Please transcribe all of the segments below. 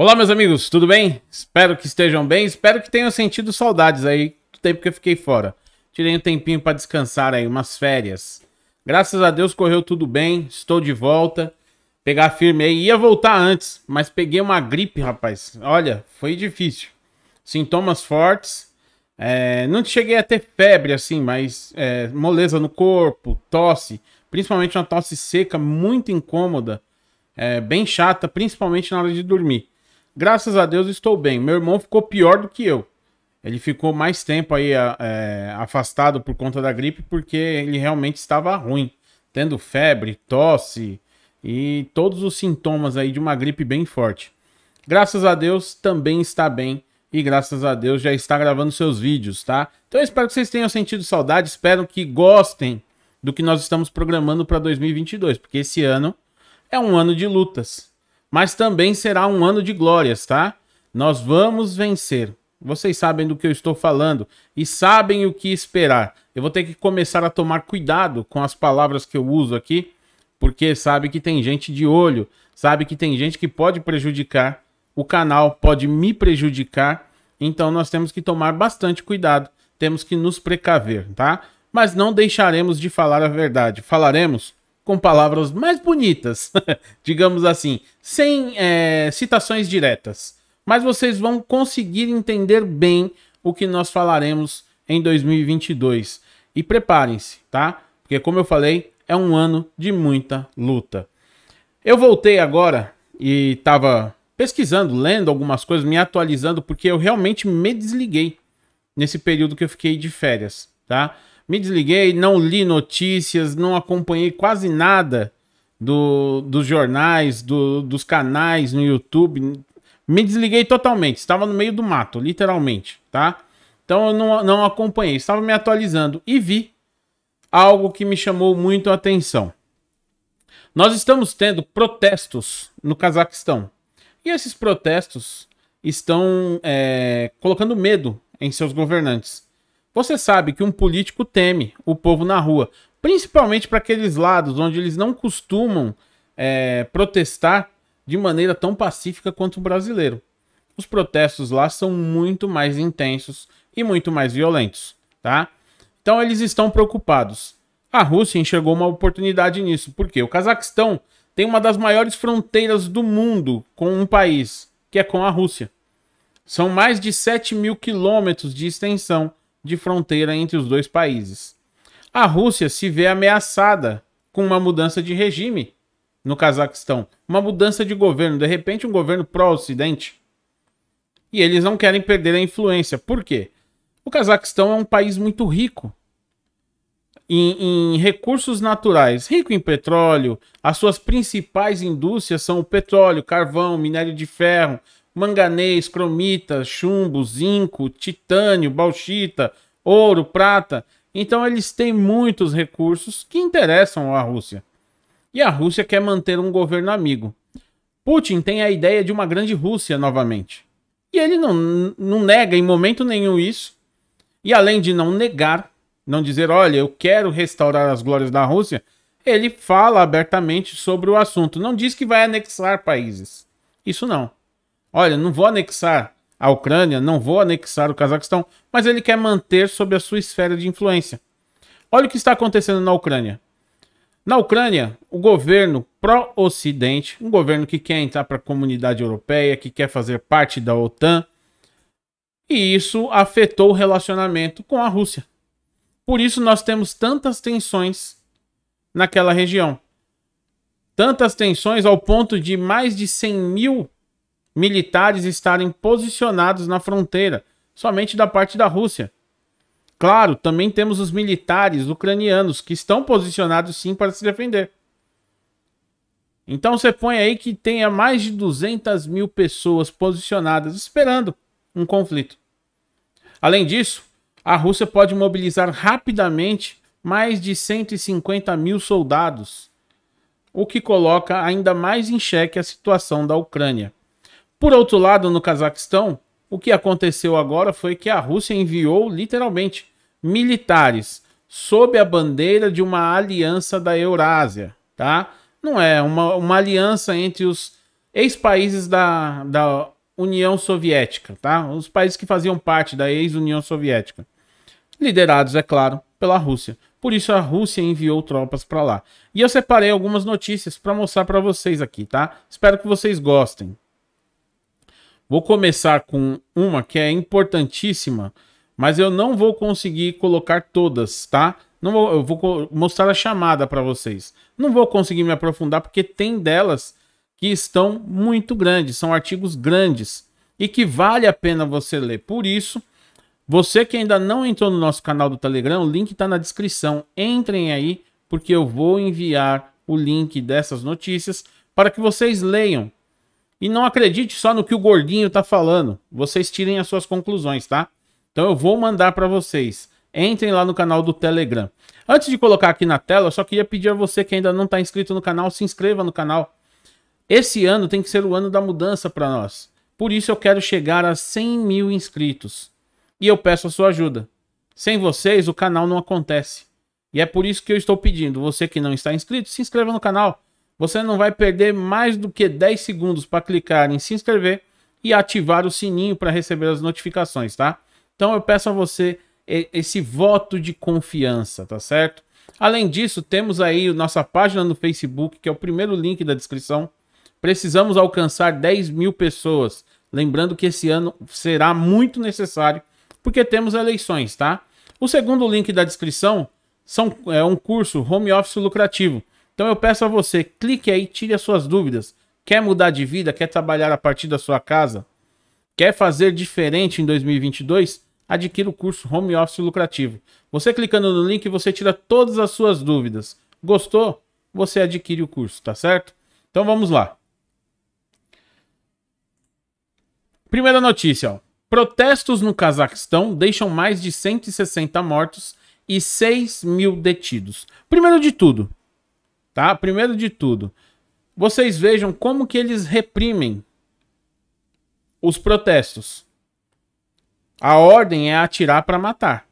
Olá, meus amigos, tudo bem? Espero que estejam bem, espero que tenham sentido saudades aí do tempo que eu fiquei fora. Tirei um tempinho para descansar aí, umas férias. Graças a Deus correu tudo bem, estou de volta. Pegar firme aí, ia voltar antes, mas peguei uma gripe, rapaz. Olha, foi difícil. Sintomas fortes. É, não cheguei a ter febre assim, mas é, moleza no corpo, tosse, principalmente uma tosse seca, muito incômoda, é, bem chata, principalmente na hora de dormir. Graças a Deus estou bem. Meu irmão ficou pior do que eu. Ele ficou mais tempo aí é, afastado por conta da gripe, porque ele realmente estava ruim, tendo febre, tosse e todos os sintomas aí de uma gripe bem forte. Graças a Deus também está bem e graças a Deus já está gravando seus vídeos, tá? Então eu espero que vocês tenham sentido saudade, espero que gostem do que nós estamos programando para 2022, porque esse ano é um ano de lutas, mas também será um ano de glórias, tá? Nós vamos vencer. Vocês sabem do que eu estou falando e sabem o que esperar. Eu vou ter que começar a tomar cuidado com as palavras que eu uso aqui, porque sabe que tem gente de olho, sabe que tem gente que pode prejudicar o canal, pode me prejudicar. Então nós temos que tomar bastante cuidado, temos que nos precaver, tá? Mas não deixaremos de falar a verdade. Falaremos com palavras mais bonitas, digamos assim, sem é, citações diretas. Mas vocês vão conseguir entender bem o que nós falaremos em 2022. E preparem-se, tá? Porque, como eu falei, é um ano de muita luta. Eu voltei agora e estava pesquisando, lendo algumas coisas, me atualizando, porque eu realmente me desliguei nesse período que eu fiquei de férias, tá? me desliguei, não li notícias, não acompanhei quase nada do, dos jornais, do, dos canais no YouTube. Me desliguei totalmente. Estava no meio do mato, literalmente, tá? Então eu não, não acompanhei. Estava me atualizando e vi algo que me chamou muito a atenção. Nós estamos tendo protestos no Cazaquistão. E esses protestos estão é, colocando medo em seus governantes. Você sabe que um político teme o povo na rua, principalmente para aqueles lados onde eles não costumam é, protestar de maneira tão pacífica quanto o brasileiro. Os protestos lá são muito mais intensos e muito mais violentos, tá? Então eles estão preocupados. A Rússia enxergou uma oportunidade nisso, porque o Cazaquistão tem uma das maiores fronteiras do mundo com um país, que é com a Rússia. São mais de 7 mil quilômetros de extensão de fronteira entre os dois países. A Rússia se vê ameaçada com uma mudança de regime no Cazaquistão, uma mudança de governo, de repente um governo pró-Ocidente. E eles não querem perder a influência. Por quê? O Cazaquistão é um país muito rico em, em, recursos naturais, rico em petróleo. As suas principais indústrias são o petróleo, carvão, minério de ferro, manganês, cromita, chumbo, zinco, titânio, bauxita, ouro, prata. Então eles têm muitos recursos que interessam à Rússia. E a Rússia quer manter um governo amigo. Putin tem a ideia de uma grande Rússia novamente. E ele não, não nega em momento nenhum isso. E além de não negar, não dizer, olha, eu quero restaurar as glórias da Rússia, ele fala abertamente sobre o assunto. Não diz que vai anexar países. Isso não. Olha, não vou anexar a Ucrânia, não vou anexar o Cazaquistão, mas ele quer manter sob a sua esfera de influência. Olha o que está acontecendo na Ucrânia. Na Ucrânia, o governo pró-Ocidente, um governo que quer entrar para a comunidade europeia, que quer fazer parte da OTAN, e isso afetou o relacionamento com a Rússia. Por isso nós temos tantas tensões naquela região. Tantas tensões ao ponto de mais de 100 mil militares estarem posicionados na fronteira, somente da parte da Rússia. Claro, também temos os militares ucranianos que estão posicionados sim para se defender. Então você põe aí que tenha mais de 200 mil pessoas posicionadas esperando um conflito. Além disso, a Rússia pode mobilizar rapidamente mais de 150 mil soldados, o que coloca ainda mais em xeque a situação da Ucrânia. Por outro lado, no Cazaquistão, o que aconteceu agora foi que a Rússia enviou literalmente militares sob a bandeira de uma aliança da Eurásia, tá? Não é uma, uma aliança entre os ex-países da, da União Soviética, tá? Os países que faziam parte da ex-União Soviética, liderados, é claro, pela Rússia. Por isso a Rússia enviou tropas para lá. E eu separei algumas notícias para mostrar para vocês aqui, tá? Espero que vocês gostem. Vou começar com uma que é importantíssima, mas eu não vou conseguir colocar todas, tá? Não vou, eu vou mostrar a chamada para vocês. Não vou conseguir me aprofundar porque tem delas que estão muito grandes, são artigos grandes e que vale a pena você ler. Por isso, você que ainda não entrou no nosso canal do Telegram, o link está na descrição. Entrem aí porque eu vou enviar o link dessas notícias para que vocês leiam e não acredite só no que o gordinho tá falando. Vocês tirem as suas conclusões, tá? Então eu vou mandar para vocês. Entrem lá no canal do Telegram. Antes de colocar aqui na tela, eu só queria pedir a você que ainda não está inscrito no canal, se inscreva no canal. Esse ano tem que ser o ano da mudança para nós. Por isso eu quero chegar a 100 mil inscritos. E eu peço a sua ajuda. Sem vocês, o canal não acontece. E é por isso que eu estou pedindo, você que não está inscrito, se inscreva no canal. Você não vai perder mais do que 10 segundos para clicar em se inscrever e ativar o sininho para receber as notificações, tá? Então eu peço a você esse voto de confiança, tá certo? Além disso, temos aí nossa página no Facebook, que é o primeiro link da descrição. Precisamos alcançar 10 mil pessoas. Lembrando que esse ano será muito necessário, porque temos eleições, tá? O segundo link da descrição são, é um curso home office lucrativo. Então eu peço a você, clique aí, tire as suas dúvidas. Quer mudar de vida? Quer trabalhar a partir da sua casa? Quer fazer diferente em 2022? Adquira o curso Home Office Lucrativo. Você clicando no link, você tira todas as suas dúvidas. Gostou? Você adquire o curso, tá certo? Então vamos lá. Primeira notícia, ó. Protestos no Cazaquistão deixam mais de 160 mortos e 6 mil detidos. Primeiro de tudo, tá? Primeiro de tudo, vocês vejam como que eles reprimem os protestos. A ordem é atirar para matar.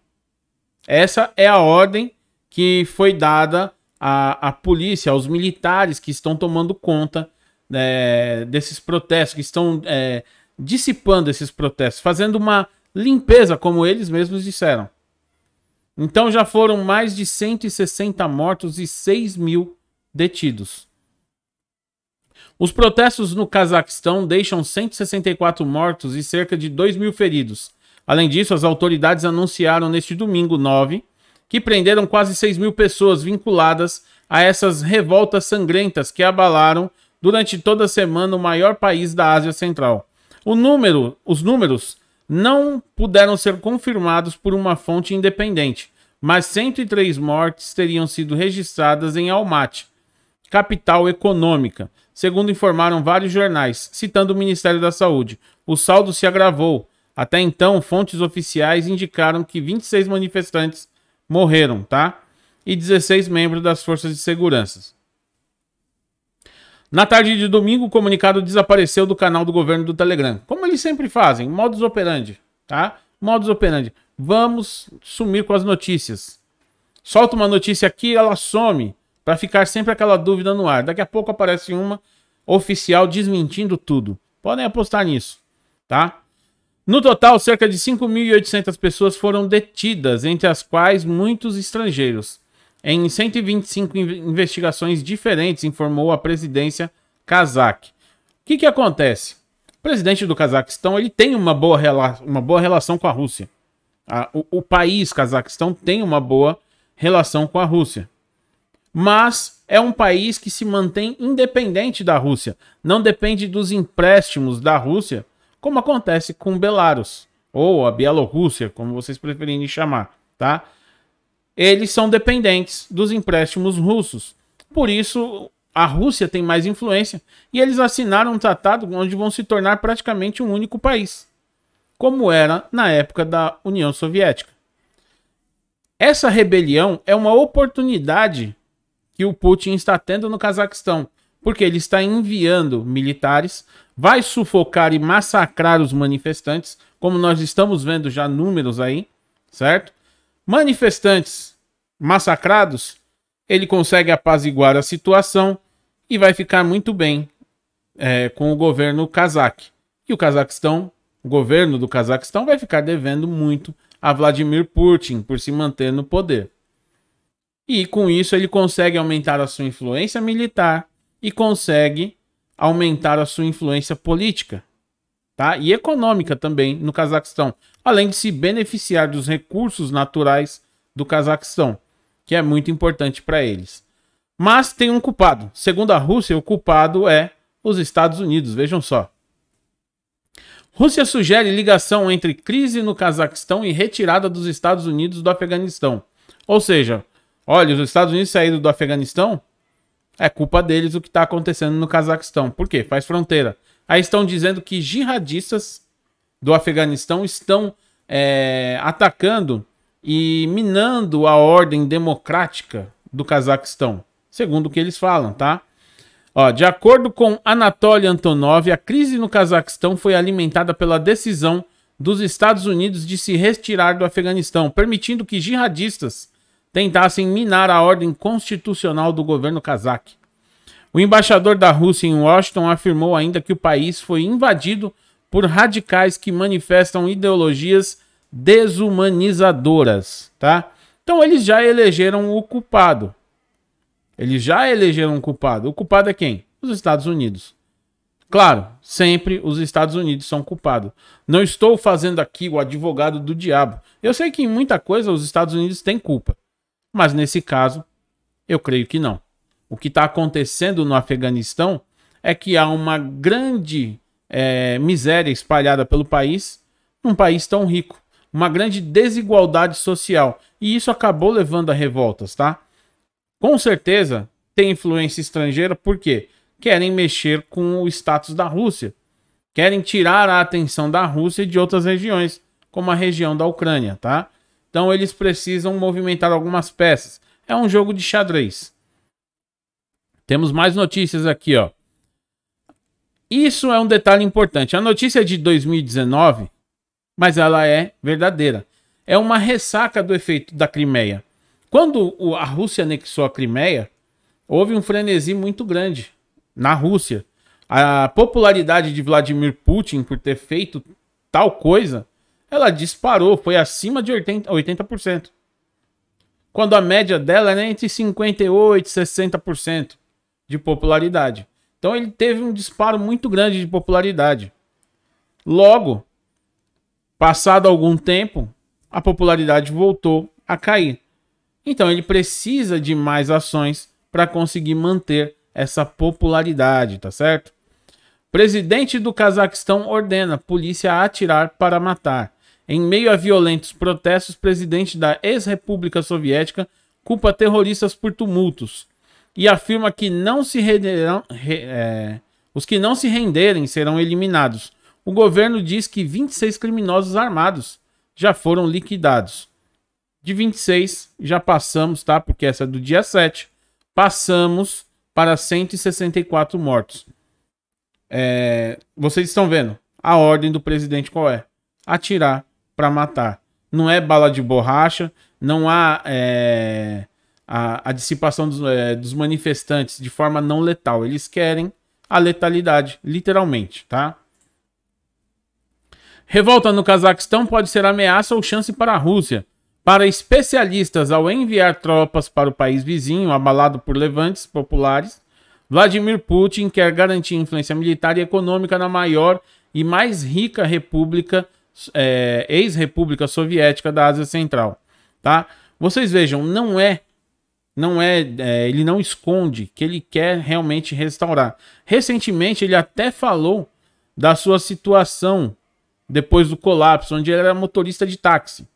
Essa é a ordem que foi dada à, à polícia, aos militares que estão tomando conta é, desses protestos, que estão é, dissipando esses protestos, fazendo uma limpeza, como eles mesmos disseram. Então já foram mais de 160 mortos e 6 mil detidos. Os protestos no Cazaquistão deixam 164 mortos e cerca de 2 mil feridos. Além disso, as autoridades anunciaram neste domingo 9 que prenderam quase 6 mil pessoas vinculadas a essas revoltas sangrentas que abalaram durante toda a semana o maior país da Ásia Central. O número, os números não puderam ser confirmados por uma fonte independente, mas 103 mortes teriam sido registradas em Almaty, capital econômica, segundo informaram vários jornais, citando o Ministério da Saúde. O saldo se agravou. Até então, fontes oficiais indicaram que 26 manifestantes morreram, tá? E 16 membros das forças de segurança. Na tarde de domingo, o comunicado desapareceu do canal do governo do Telegram. Como eles sempre fazem, modus operandi, tá? Modus operandi. Vamos sumir com as notícias. Solta uma notícia aqui, ela some para ficar sempre aquela dúvida no ar. Daqui a pouco aparece uma oficial desmentindo tudo. Podem apostar nisso, tá? No total, cerca de 5.800 pessoas foram detidas, entre as quais muitos estrangeiros. Em 125 investigações diferentes, informou a presidência cazaque. O que, que acontece? O presidente do Cazaquistão ele tem uma boa, rela uma boa relação com a Rússia. A, o, o país Cazaquistão tem uma boa relação com a Rússia mas é um país que se mantém independente da Rússia, não depende dos empréstimos da Rússia, como acontece com Belarus ou a Bielorrússia, como vocês preferirem chamar, tá? Eles são dependentes dos empréstimos russos. Por isso, a Rússia tem mais influência e eles assinaram um tratado onde vão se tornar praticamente um único país, como era na época da União Soviética. Essa rebelião é uma oportunidade que o Putin está tendo no Cazaquistão, porque ele está enviando militares, vai sufocar e massacrar os manifestantes, como nós estamos vendo já números aí, certo? Manifestantes massacrados, ele consegue apaziguar a situação e vai ficar muito bem é, com o governo cazaque. E o Cazaquistão, o governo do Cazaquistão, vai ficar devendo muito a Vladimir Putin por se manter no poder. E com isso ele consegue aumentar a sua influência militar e consegue aumentar a sua influência política tá? e econômica também no Cazaquistão, além de se beneficiar dos recursos naturais do Cazaquistão, que é muito importante para eles. Mas tem um culpado. Segundo a Rússia, o culpado é os Estados Unidos, vejam só. Rússia sugere ligação entre crise no Cazaquistão e retirada dos Estados Unidos do Afeganistão. Ou seja, Olha, os Estados Unidos saíram do Afeganistão, é culpa deles o que está acontecendo no Cazaquistão. Por quê? Faz fronteira. Aí estão dizendo que jihadistas do Afeganistão estão é, atacando e minando a ordem democrática do Cazaquistão, segundo o que eles falam, tá? Ó, de acordo com Anatoly Antonov, a crise no Cazaquistão foi alimentada pela decisão dos Estados Unidos de se retirar do Afeganistão, permitindo que jihadistas tentassem minar a ordem constitucional do governo cazaque. O embaixador da Rússia em Washington afirmou ainda que o país foi invadido por radicais que manifestam ideologias desumanizadoras, tá? Então eles já elegeram o culpado. Eles já elegeram o culpado. O culpado é quem? Os Estados Unidos. Claro, sempre os Estados Unidos são culpados. Não estou fazendo aqui o advogado do diabo. Eu sei que em muita coisa os Estados Unidos têm culpa. Mas nesse caso, eu creio que não. O que está acontecendo no Afeganistão é que há uma grande é, miséria espalhada pelo país, num país tão rico. Uma grande desigualdade social. E isso acabou levando a revoltas, tá? Com certeza tem influência estrangeira, porque querem mexer com o status da Rússia. Querem tirar a atenção da Rússia e de outras regiões, como a região da Ucrânia, tá? Então eles precisam movimentar algumas peças. É um jogo de xadrez. Temos mais notícias aqui, ó. Isso é um detalhe importante. A notícia é de 2019, mas ela é verdadeira. É uma ressaca do efeito da Crimeia. Quando a Rússia anexou a Crimeia, houve um frenesi muito grande na Rússia. A popularidade de Vladimir Putin por ter feito tal coisa ela disparou, foi acima de 80%. 80% quando a média dela era entre 58% e 60% de popularidade. Então ele teve um disparo muito grande de popularidade. Logo, passado algum tempo, a popularidade voltou a cair. Então ele precisa de mais ações para conseguir manter essa popularidade, tá certo? Presidente do Cazaquistão ordena polícia a atirar para matar. Em meio a violentos protestos, o presidente da ex-república soviética culpa terroristas por tumultos e afirma que não se renderão, re, é, os que não se renderem serão eliminados. O governo diz que 26 criminosos armados já foram liquidados. De 26, já passamos, tá? Porque essa é do dia 7. Passamos para 164 mortos. É, vocês estão vendo a ordem do presidente qual é? Atirar para matar. Não é bala de borracha, não há é, a, a, dissipação dos, é, dos manifestantes de forma não letal. Eles querem a letalidade, literalmente, tá? Revolta no Cazaquistão pode ser ameaça ou chance para a Rússia. Para especialistas, ao enviar tropas para o país vizinho, abalado por levantes populares, Vladimir Putin quer garantir influência militar e econômica na maior e mais rica república é, ex-república soviética da Ásia Central, tá? Vocês vejam, não é, não é, é, ele não esconde que ele quer realmente restaurar. Recentemente ele até falou da sua situação depois do colapso, onde ele era motorista de táxi.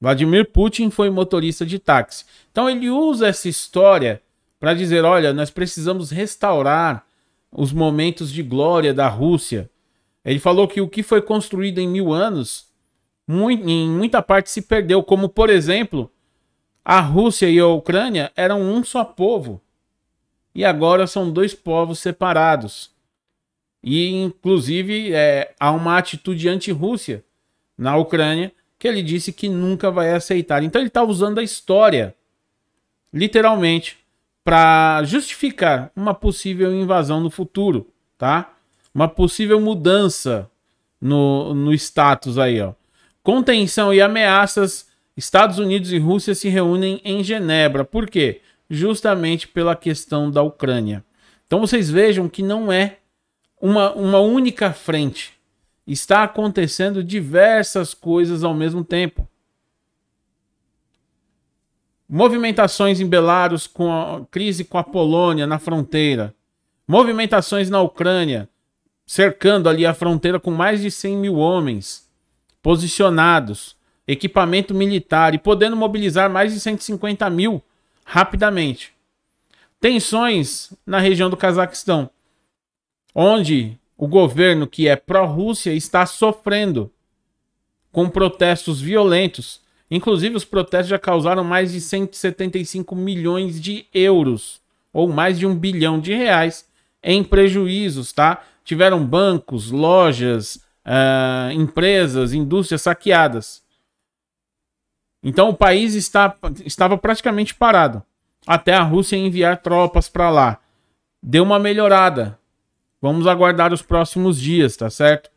Vladimir Putin foi motorista de táxi. Então ele usa essa história para dizer, olha, nós precisamos restaurar os momentos de glória da Rússia ele falou que o que foi construído em mil anos, muito, em muita parte se perdeu, como por exemplo, a Rússia e a Ucrânia eram um só povo e agora são dois povos separados. E inclusive é, há uma atitude anti-Rússia na Ucrânia que ele disse que nunca vai aceitar. Então ele está usando a história, literalmente, para justificar uma possível invasão no futuro, tá? uma possível mudança no, no status aí, ó. contenção e ameaças, Estados Unidos e Rússia se reúnem em Genebra. Por quê? Justamente pela questão da Ucrânia. Então vocês vejam que não é uma, uma única frente. Está acontecendo diversas coisas ao mesmo tempo. Movimentações em Belarus com a crise com a Polônia na fronteira. Movimentações na Ucrânia cercando ali a fronteira com mais de 100 mil homens posicionados, equipamento militar e podendo mobilizar mais de 150 mil rapidamente. Tensões na região do Cazaquistão, onde o governo que é pró-Rússia está sofrendo com protestos violentos. Inclusive, os protestos já causaram mais de 175 milhões de euros, ou mais de um bilhão de reais, em prejuízos, tá? tiveram bancos, lojas, uh, empresas, indústrias saqueadas. Então o país está, estava praticamente parado até a Rússia enviar tropas para lá. Deu uma melhorada. Vamos aguardar os próximos dias, tá certo?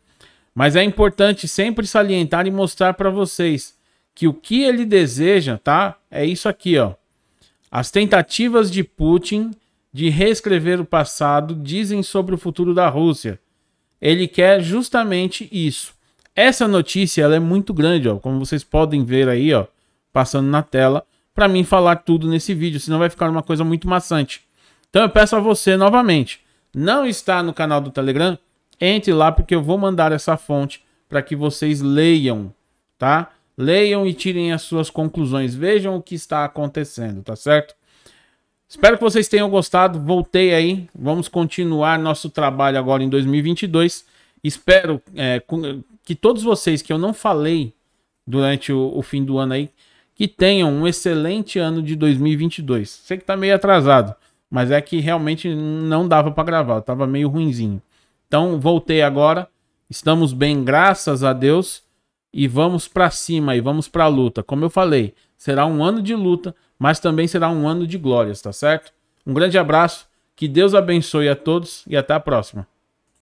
Mas é importante sempre salientar e mostrar para vocês que o que ele deseja, tá? É isso aqui, ó. As tentativas de Putin de reescrever o passado dizem sobre o futuro da Rússia. Ele quer justamente isso. Essa notícia ela é muito grande, ó, como vocês podem ver aí, ó, passando na tela, para mim falar tudo nesse vídeo, senão vai ficar uma coisa muito maçante. Então eu peço a você novamente, não está no canal do Telegram? Entre lá porque eu vou mandar essa fonte para que vocês leiam, tá? Leiam e tirem as suas conclusões, vejam o que está acontecendo, tá certo? Espero que vocês tenham gostado. Voltei aí. Vamos continuar nosso trabalho agora em 2022. Espero é, que todos vocês que eu não falei durante o, o, fim do ano aí, que tenham um excelente ano de 2022. Sei que tá meio atrasado, mas é que realmente não dava para gravar, eu tava meio ruinzinho. Então voltei agora. Estamos bem, graças a Deus, e vamos para cima e vamos para a luta. Como eu falei, será um ano de luta, mas também será um ano de glórias, tá certo? Um grande abraço, que Deus abençoe a todos e até a próxima.